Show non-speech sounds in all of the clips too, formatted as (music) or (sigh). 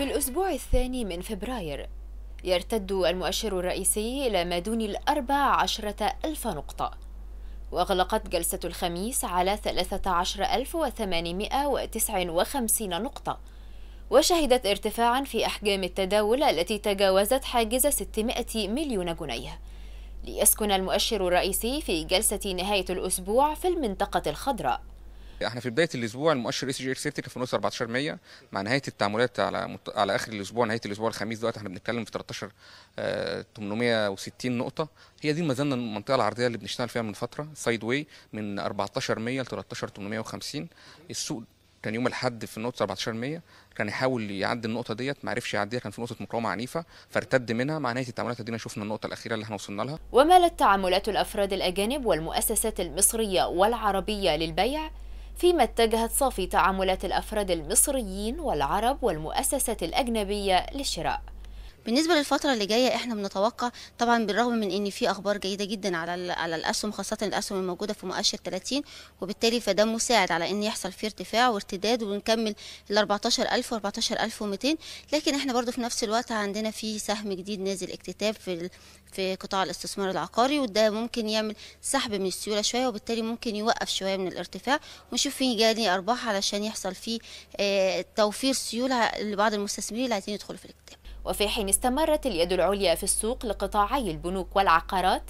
في الأسبوع الثاني من فبراير يرتد المؤشر الرئيسي إلى ما دون الأربع عشرة ألف نقطة وأغلقت جلسة الخميس على وخمسين نقطة وشهدت ارتفاعا في أحجام التداول التي تجاوزت حاجز 600 مليون جنيه ليسكن المؤشر الرئيسي في جلسة نهاية الأسبوع في المنطقة الخضراء احنا في بدايه الاسبوع المؤشر اي سي جي اكس سيفتي كان في نص 14% مع نهايه التعاملات على مت... على اخر الاسبوع نهايه الاسبوع الخميس دلوقتي احنا بنتكلم في 13 860 آه، نقطه هي دي ما زلنا المنطقه العرضيه اللي بنشتغل فيها من فتره سايد واي من 1400 ل 13850 السوق كان يوم الاحد في النقطه 1400 كان يحاول يعدي النقطه ديت ما عرفش يعديها كان في نقطه مقاومه عنيفه فارتد منها مع نهايه التعاملات ادينا شفنا النقطه الاخيره اللي احنا وصلنا لها ومالت تعاملات الافراد الاجانب والمؤسسات المصريه والعربيه للبيع فيما اتجهت صافي تعاملات الأفراد المصريين والعرب والمؤسسات الأجنبية للشراء بالنسبه للفتره اللي جايه احنا بنتوقع طبعا بالرغم من ان في اخبار جيده جدا على على الاسهم خاصه الاسهم الموجوده في مؤشر 30 وبالتالي فده مساعد على ان يحصل في ارتفاع وارتداد ونكمل ال 14000 و 14200 لكن احنا برضو في نفس الوقت عندنا في سهم جديد نازل اكتتاب في في قطاع الاستثمار العقاري وده ممكن يعمل سحب من السيوله شويه وبالتالي ممكن يوقف شويه من الارتفاع ونشوف فين جاني ارباح علشان يحصل فيه آه، توفير سيوله لبعض المستثمرين اللي عايزين يدخلوا في الاكتتاب وفي حين استمرت اليد العليا في السوق لقطاعي البنوك والعقارات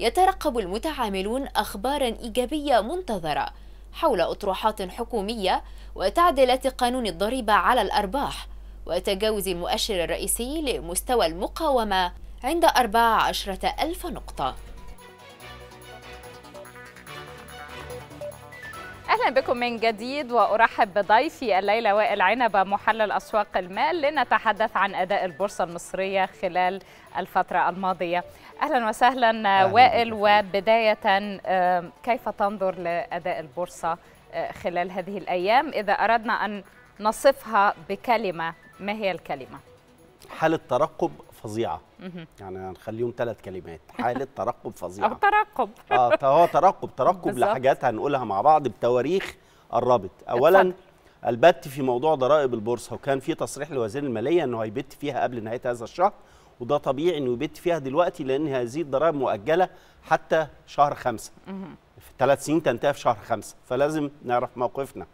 يترقب المتعاملون أخبارا إيجابية منتظرة حول أطروحات حكومية وتعديلات قانون الضريبة على الأرباح وتجاوز المؤشر الرئيسي لمستوى المقاومة عند 14 ألف نقطة اهلا بكم من جديد وارحب بضيفي الليله وائل عنبه محلل اسواق المال لنتحدث عن اداء البورصه المصريه خلال الفتره الماضيه. اهلا وسهلا أهلاً وائل وبدايه كيف تنظر لاداء البورصه آه، خلال هذه الايام اذا اردنا ان نصفها بكلمه ما هي الكلمه؟ حاله ترقب فظيعه يعني هنخليهم ثلاث كلمات حاله (laughs) ترقب فظيعه او ترقب اه هو ترقب ترقب لحاجات هنقولها مع بعض بتواريخ الرابط اولا البت في موضوع ضرائب البورصه وكان في تصريح لوزير الماليه انه هيبت فيها قبل نهايه هذا الشهر وده طبيعي انه يبت فيها دلوقتي لان هذه الضرائب مؤجله حتى شهر خمسة في ثلاث سنين تنتهي في شهر خمسة فلازم نعرف موقفنا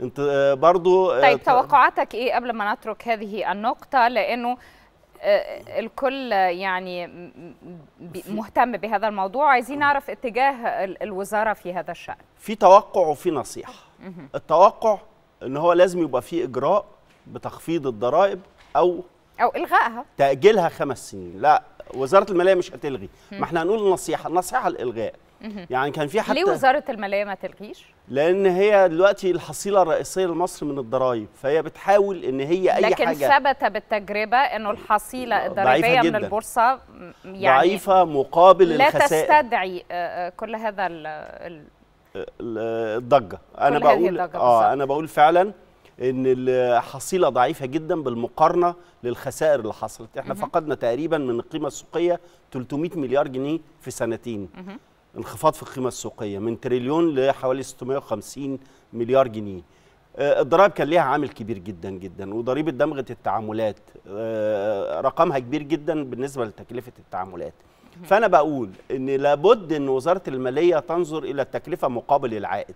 انت آه، برضو آه، طيب توقعاتك ايه قبل ما نترك هذه النقطه لانه آه، آه، الكل يعني مهتم بهذا الموضوع عايزين نعرف اتجاه الوزاره في هذا الشان في توقع وفي نصيحه التوقع ان هو لازم يبقى في اجراء بتخفيض الضرائب او او الغائها تاجيلها خمس سنين لا وزاره الماليه مش هتلغي ما احنا هنقول النصيحه النصيحه الالغاء يعني كان في حتى ليه وزاره الماليه ما تلغيش؟ لان هي دلوقتي الحصيله الرئيسيه لمصر من الضرائب فهي بتحاول ان هي اي لكن حاجه لكن ثبت بالتجربه انه الحصيله الضريبيه من البورصه يعني ضعيفه مقابل لا الخسائر لا تستدعي آه، آه، كل هذا ال الضجه انا بقول اه انا بقول فعلا ان الحصيله ضعيفه جدا بالمقارنه للخسائر اللي حصلت احنا مه. فقدنا تقريبا من القيمه السوقيه 300 مليار جنيه في سنتين مه. انخفاض في القيمه السوقيه من تريليون لحوالي 650 مليار جنيه آه، الضرائب كان ليها عامل كبير جدا جدا وضريبه دمغه التعاملات آه، رقمها كبير جدا بالنسبه لتكلفه التعاملات فانا بقول ان لابد ان وزاره الماليه تنظر الى التكلفه مقابل العائد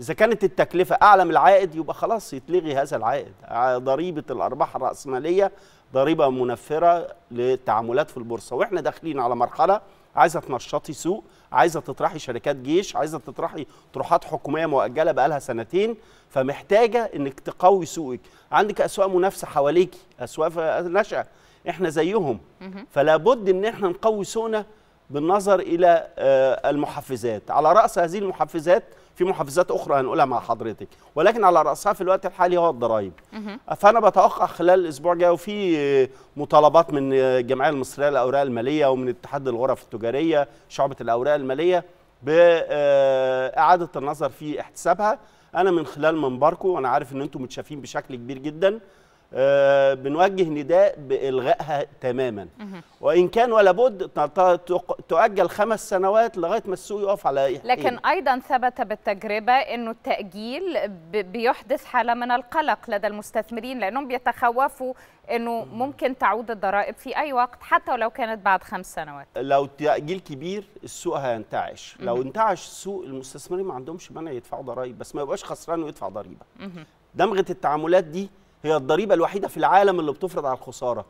اذا كانت التكلفه اعلى من العائد يبقى خلاص يتلغي هذا العائد آه، ضريبه الارباح الراسماليه ضريبه منفره للتعاملات في البورصه واحنا داخلين على مرحله عايزه تنشطي سوق عايزه تطرحي شركات جيش عايزه تطرحي طروحات حكوميه مؤجله بقالها سنتين فمحتاجه انك تقوي سوقك عندك اسواق منافسه حواليك اسواق ناشئه احنا زيهم فلا بد ان احنا نقوي سوقنا بالنظر الى آه، المحفزات على راس هذه المحفزات في محافظات اخرى هنقولها مع حضرتك ولكن على راسها في الوقت الحالي هو الضرائب فانا بتوقع خلال الاسبوع الجاي وفي مطالبات من الجمعيه المصريه للاوراق الماليه ومن اتحاد الغرف التجاريه شعبه الاوراق الماليه باعاده النظر في احتسابها انا من خلال منبركم وانا عارف ان انتم متشافين بشكل كبير جدا آه، بنوجه نداء بالغائها تماما وان كان ولا بد تؤجل خمس سنوات لغايه ما السوق يقف على إيه؟ لكن إيه؟ ايضا ثبت بالتجربه انه التاجيل بيحدث حاله من القلق لدى المستثمرين لانهم بيتخوفوا انه ممكن تعود الضرائب في اي وقت حتى ولو كانت بعد خمس سنوات لو تاجيل كبير السوق هينتعش لو انتعش السوق المستثمرين ما عندهمش مانع يدفعوا ضرائب بس ما يبقاش خسران ويدفع ضريبه دمغه التعاملات دي هي الضريبه الوحيده في العالم اللي بتفرض على الخساره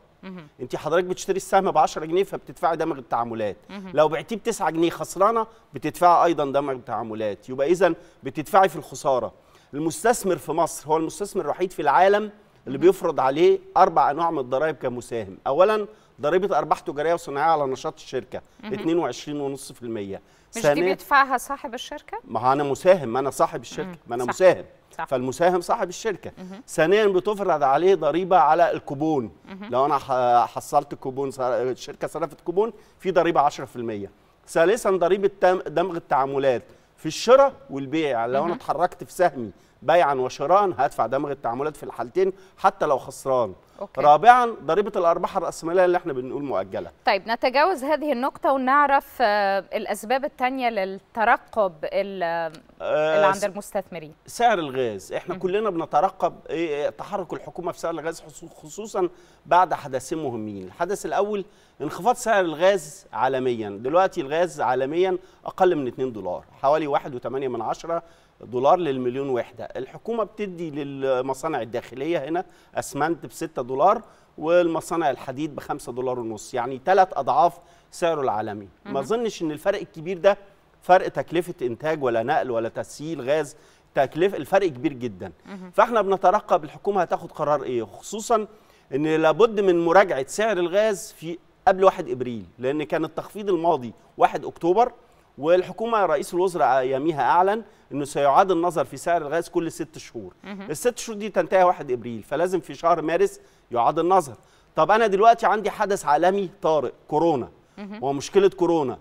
انت حضرتك بتشتري السهم ب 10 جنيه فبتدفعي دمغ التعاملات لو بعتيه ب 9 جنيه خسرانه بتدفعي ايضا دمغ التعاملات يبقى اذا بتدفعي في الخساره المستثمر في مصر هو المستثمر الوحيد في العالم اللي بيفرض عليه اربع انواع من الضرائب كمساهم اولا ضريبه ارباح تجاريه وصناعيه على نشاط الشركه 22.5% مش دي بيدفعها صاحب الشركه ما انا مساهم ما انا صاحب الشركه ما انا صح. مساهم صح. فالمساهم صاحب الشركه ثانيا بتفرض عليه ضريبه على الكوبون مه. لو انا حصلت كوبون الشركه صرفت كوبون في ضريبه 10% ثالثا ضريبه دمغ التعاملات في الشراء والبيع لو انا اتحركت في سهمي بيعا وشراء هدفع دمغ التعاملات في الحالتين حتى لو خسران أوكي. رابعا ضريبه الارباح الراسماليه اللي احنا بنقول مؤجله طيب نتجاوز هذه النقطه ونعرف آه، الاسباب الثانيه للترقب آه، آه، اللي عند المستثمرين سعر الغاز احنا م. كلنا بنترقب إيه، إيه، تحرك الحكومه في سعر الغاز خصوصا بعد حدثين مهمين الحدث الاول انخفاض سعر الغاز عالميا دلوقتي الغاز عالميا اقل من 2 دولار حوالي 1.8 من عشرة دولار للمليون وحده الحكومه بتدي للمصانع الداخليه هنا اسمنت ب 6 دولار والمصانع الحديد ب 5 دولار ونص يعني ثلاث اضعاف سعره العالمي ما اظنش ان الفرق الكبير ده فرق تكلفه انتاج ولا نقل ولا تسييل غاز تكلفه الفرق كبير جدا فاحنا بنترقب الحكومه هتاخد قرار ايه خصوصا ان لابد من مراجعه سعر الغاز في قبل 1 ابريل لان كان التخفيض الماضي 1 اكتوبر والحكومه رئيس الوزراء اياميها اعلن انه سيعاد النظر في سعر الغاز كل ست شهور الست شهور دي تنتهي 1 ابريل فلازم في شهر مارس يعاد النظر طب انا دلوقتي عندي حدث عالمي طارئ كورونا ومشكله كورونا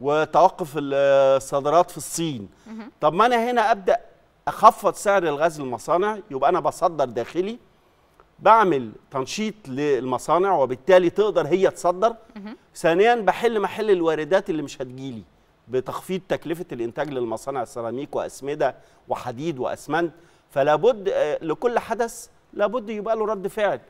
وتوقف الصادرات في الصين طب ما انا هنا ابدا اخفض سعر الغاز للمصانع يبقى انا بصدر داخلي بعمل تنشيط للمصانع وبالتالي تقدر هي تصدر ثانيا بحل محل الواردات اللي مش هتجيلي بتخفيض تكلفه الانتاج للمصانع السيراميك واسمده وحديد واسمنت فلا بد آه، لكل حدث لابد يبقى له رد فعل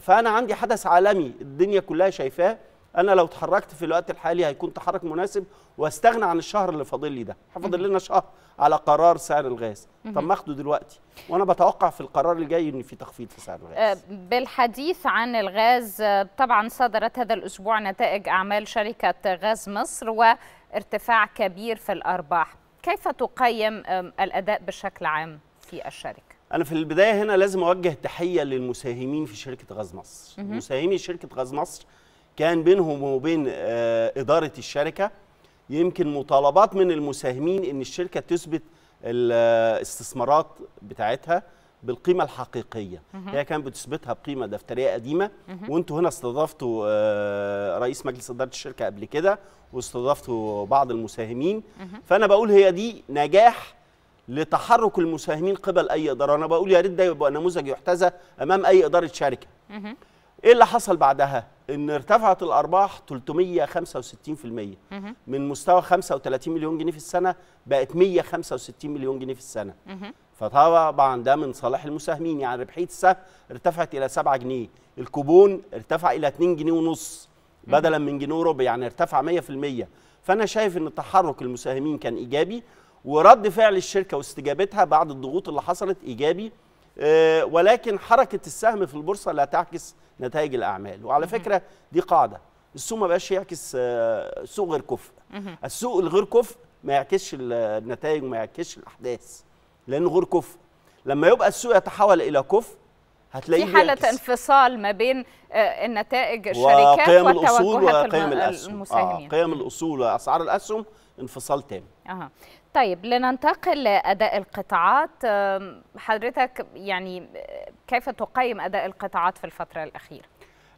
فانا عندي حدث عالمي الدنيا كلها شايفاه انا لو اتحركت في الوقت الحالي هيكون تحرك مناسب واستغنى عن الشهر اللي فاضل لي ده هفضل لنا شهر على قرار سعر الغاز طب ما اخده دلوقتي وانا بتوقع في القرار الجاي ان في تخفيض في سعر الغاز آه، بالحديث عن الغاز آه، طبعا صدرت هذا الاسبوع نتائج اعمال شركه غاز مصر وارتفاع كبير في الارباح كيف تقيم الاداء بشكل عام في الشركه أنا في البداية هنا لازم أوجه تحية للمساهمين في شركة غاز مصر. مساهمي شركة غاز مصر كان بينهم وبين آه، إدارة الشركة يمكن مطالبات من المساهمين إن الشركة تثبت الاستثمارات آه، بتاعتها بالقيمة الحقيقية هي كانت بتثبتها بقيمة دفترية قديمة وانتوا هنا استضافتوا آه، رئيس مجلس إدارة الشركة قبل كده واستضافتوا بعض المساهمين فأنا بقول هي دي نجاح لتحرك المساهمين قبل أي إدارة أنا بقول يا ريت ده يبقى نموذج يحتذى أمام أي إدارة شركة ايه اللي حصل بعدها ان ارتفعت الارباح 365% من مستوى 35 مليون جنيه في السنه بقت 165 مليون جنيه في السنه فطبعا ده من صالح المساهمين يعني ربحيه السهم ارتفعت الى 7 جنيه الكوبون ارتفع الى 2 جنيه ونص بدلا من جنيه وربع يعني ارتفع 100% فانا شايف ان تحرك المساهمين كان ايجابي ورد فعل الشركه واستجابتها بعد الضغوط اللي حصلت ايجابي آه، ولكن حركه السهم في البورصه لا تعكس نتائج الاعمال وعلى فكره دي قاعده السوق ما بقاش يعكس آه، سوق غير كفء السوق الغير كفء ما يعكسش النتائج وما يعكسش الاحداث لانه غير كفء لما يبقى السوق يتحول الى كفء هتلاقيه في حالة يعكس. انفصال ما بين آه، النتائج الشركات وقيم الأصول وقيم الأسهم آه قيم الأصول وأسعار الأسهم انفصال تام أه. طيب لننتقل لاداء القطاعات حضرتك يعني كيف تقيم اداء القطاعات في الفتره الاخيره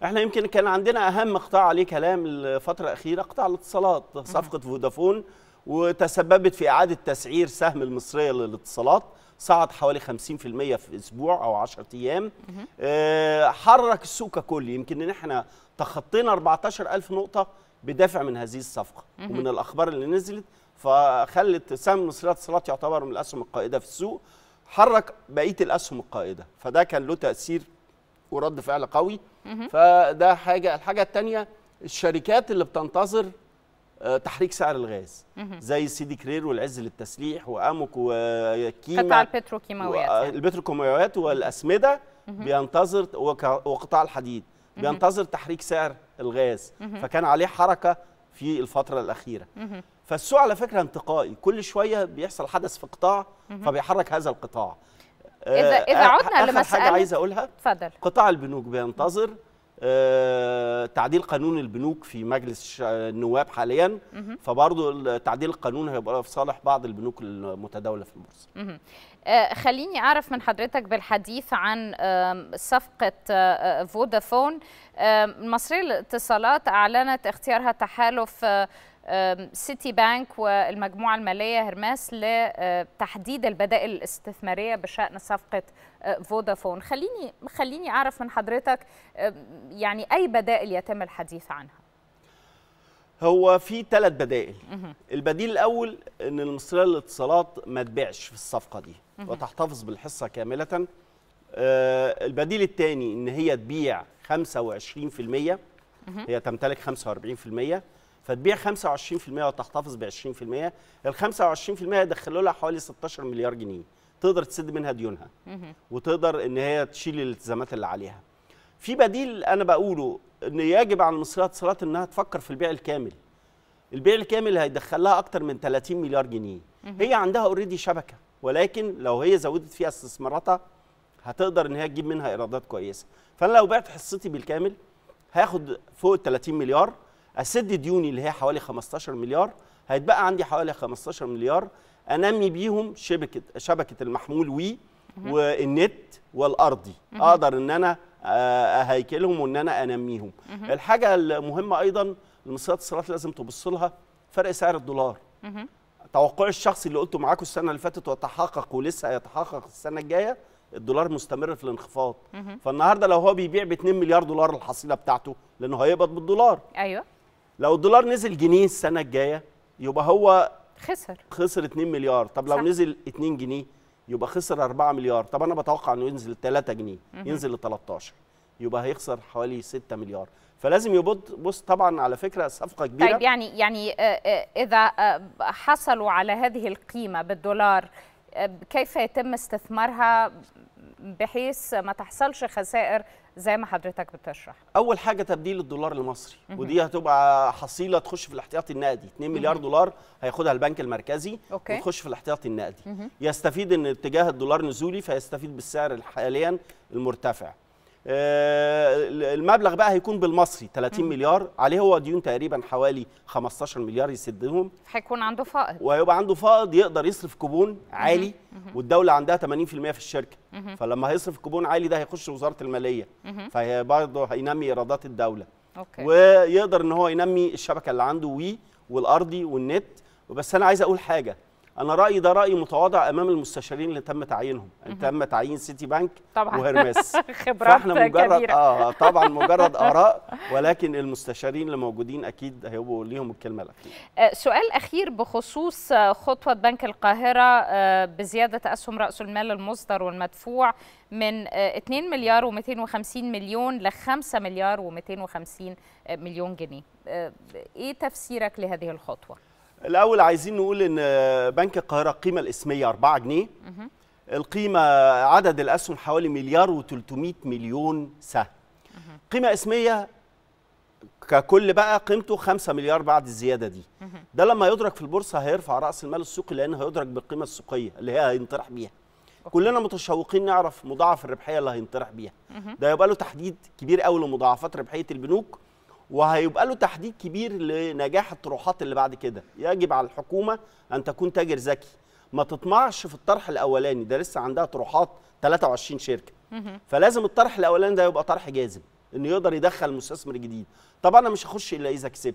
احنا يمكن كان عندنا اهم قطاع عليه كلام الفتره الاخيره قطاع الاتصالات صفقه فودافون وتسببت في اعاده تسعير سهم المصريه للاتصالات صعد حوالي 50% في اسبوع او 10 ايام أه حرك السوق ككل يمكن ان احنا تخطينا 14000 نقطه بدافع من هذه الصفقه ومن الاخبار اللي نزلت فخلت سهم مصريات الصالات يعتبر من الاسهم القائده في السوق حرك بقيه الاسهم القائده فده كان له تاثير ورد فعل قوي فده حاجه الحاجه الثانيه الشركات اللي بتنتظر آه، تحريك سعر الغاز زي سيدي كرير والعز للتسليح واموك وكيما قطاع البتروكيماويات آه، يعني. البتروكيماويات والاسمده بينتظر وقطاع الحديد بينتظر تحريك سعر الغاز فكان عليه حركه في الفتره الاخيره فالسوق على فكره انتقائي كل شويه بيحصل حدث في قطاع فبيحرك هذا القطاع اذا آه، اذا آه، عدنا لمساله حاجه عايز اقولها اتفضل قطاع البنوك بينتظر آه، تعديل قانون البنوك في مجلس النواب حاليا فبرضه تعديل القانون هيبقى في صالح بعض البنوك المتداوله في البورصه. آه، خليني اعرف من حضرتك بالحديث عن صفقه فودافون المصريه للاتصالات اعلنت اختيارها تحالف سيتي بانك والمجموعة المالية هرماس لتحديد البدائل الاستثمارية بشأن صفقة آه، فودافون خليني خليني أعرف من حضرتك يعني أي بدائل يتم الحديث عنها هو في ثلاث بدائل البديل الاول ان المصريه للاتصالات ما تبيعش في الصفقه دي وتحتفظ بالحصه كامله آه، البديل الثاني ان هي تبيع 25% هي تمتلك 45% فتبيع 25% وتحتفظ ب 20% ال 25% دخلوا لها حوالي 16 مليار جنيه تقدر تسد منها ديونها وتقدر ان هي تشيل الالتزامات اللي عليها في بديل انا بقوله ان يجب على المصريات اتصالات انها تفكر في البيع الكامل البيع الكامل هيدخل لها اكتر من 30 مليار جنيه هي عندها اوريدي شبكه ولكن لو هي زودت فيها استثماراتها هتقدر ان هي تجيب منها ايرادات كويسه فانا لو بعت حصتي بالكامل هاخد فوق ال 30 مليار اسد ديوني اللي هي حوالي 15 مليار هيتبقى عندي حوالي 15 مليار انمي بيهم شبكه شبكه المحمول وي والنت والارضي اقدر ان انا آه، اهيكلهم وان انا انميهم الحاجه المهمه ايضا المصريات الصرافه لازم تبص لها فرق سعر الدولار توقعي الشخصي اللي قلته معاكم السنه اللي فاتت وتحقق ولسه هيتحقق السنه الجايه الدولار مستمر في الانخفاض فالنهارده لو هو بيبيع ب 2 مليار دولار الحصيله بتاعته لانه هيقبض بالدولار ايوه لو الدولار نزل جنيه السنه الجايه يبقى هو خسر خسر 2 مليار طب لو صح. نزل 2 جنيه يبقى خسر 4 مليار طب انا بتوقع انه ينزل 3 جنيه ينزل ل 13 يبقى هيخسر حوالي 6 مليار فلازم بص طبعا على فكره صفقه كبيره طيب يعني يعني آه، آه، اذا آه، حصلوا على هذه القيمه بالدولار كيف يتم استثمارها بحيث ما تحصلش خسائر زي ما حضرتك بتشرح اول حاجه تبديل الدولار المصري ودي هتبقى حصيله تخش في الاحتياطي النقدي 2 مليار دولار هياخدها البنك المركزي أوكي. وتخش في الاحتياطي النقدي يستفيد ان اتجاه الدولار نزولي فيستفيد بالسعر حاليا المرتفع آه، المبلغ بقى هيكون بالمصري 30 مليار عليه هو ديون تقريبا حوالي 15 مليار يسدهم هيكون عنده فائض وهيبقى عنده فائض يقدر يصرف كوبون عالي والدوله عندها 80% في الشركه فلما هيصرف كوبون عالي ده هيخش وزاره الماليه فهي برضه هينمي ايرادات الدوله أوكي. ويقدر ان هو ينمي الشبكه اللي عنده وي والارضي والنت بس انا عايز اقول حاجه انا رايي ده راي متواضع امام المستشارين اللي تم تعيينهم يعني تم تعيين سيتي بنك طبعا وهرمس (laughs) خبرات فاحنا مجرد كبيرة. اه, آه، طبعا مجرد (laughs) اراء ولكن المستشارين اللي موجودين اكيد هيبقوا ليهم الكلمه الاخيره آه، سؤال اخير بخصوص آه، خطوه بنك القاهره بزياده اسهم راس المال المصدر والمدفوع من 2 مليار و250 مليون ل 5 مليار و250 مليون جنيه ايه تفسيرك لهذه الخطوه الاول عايزين نقول ان بنك القاهره القيمه الاسميه 4 جنيه القيمه عدد الاسهم حوالي مليار و300 مليون سهم قيمه اسميه ككل بقى قيمته 5 مليار بعد الزياده دي ده لما يدرك في البورصه هيرفع راس المال السوقي لان هيدرك بالقيمه السوقيه اللي هي هينطرح بيها كلنا متشوقين نعرف مضاعف الربحيه اللي هينطرح بيها ده يبقى له تحديد كبير قوي لمضاعفات ربحيه البنوك وهيبقى له تحديد كبير لنجاح الطروحات اللي بعد كده يجب على الحكومه ان تكون تاجر ذكي ما تطمعش في الطرح الاولاني ده لسه عندها طروحات 23 شركه فلازم الطرح الاولاني ده يبقى طرح جاذب انه يقدر يدخل مستثمر جديد طبعا انا مش هخش الا اذا كسبت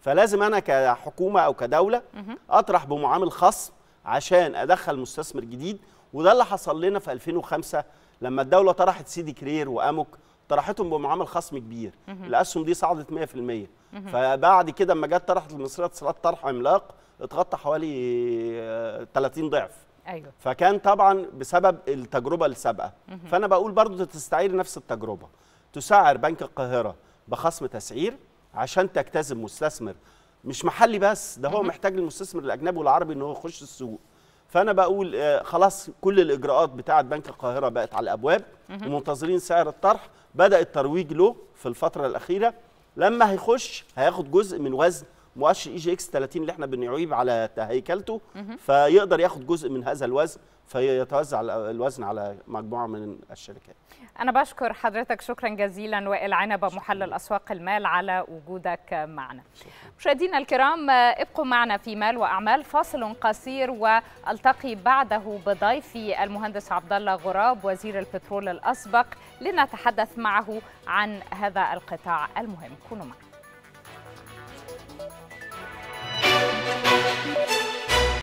فلازم انا كحكومه او كدوله اطرح بمعامل خصم عشان ادخل مستثمر جديد وده اللي حصل لنا في 2005 لما الدوله طرحت سيدي كرير واموك طرحتهم بمعامل خصم كبير الاسهم دي صعدت 100% فبعد كده اما جت طرحت المصريه اتصالات طرح عملاق اتغطى حوالي 30 آه، ضعف ايوه فكان طبعا بسبب التجربه السابقه فانا بقول برضو تستعير نفس التجربه تسعر بنك القاهره بخصم تسعير عشان تجتذب مستثمر مش محلي بس ده هو محتاج المستثمر الاجنبي والعربي ان هو يخش السوق فانا بقول آه، خلاص كل الاجراءات بتاعه بنك القاهره بقت على الابواب ومنتظرين سعر الطرح بدا الترويج له في الفتره الاخيره لما هيخش هياخد جزء من وزن مؤشر اي جي اكس 30 اللي احنا بنعيب على هيكلته فيقدر ياخد جزء من هذا الوزن فيتوزع الوزن على مجموعه من الشركات. انا بشكر حضرتك شكرا جزيلا وائل عنبه محلل اسواق المال على وجودك معنا. مشاهدينا الكرام ابقوا معنا في مال واعمال فاصل قصير والتقي بعده بضيفي المهندس عبد الله غراب وزير البترول الاسبق لنتحدث معه عن هذا القطاع المهم كونوا معنا.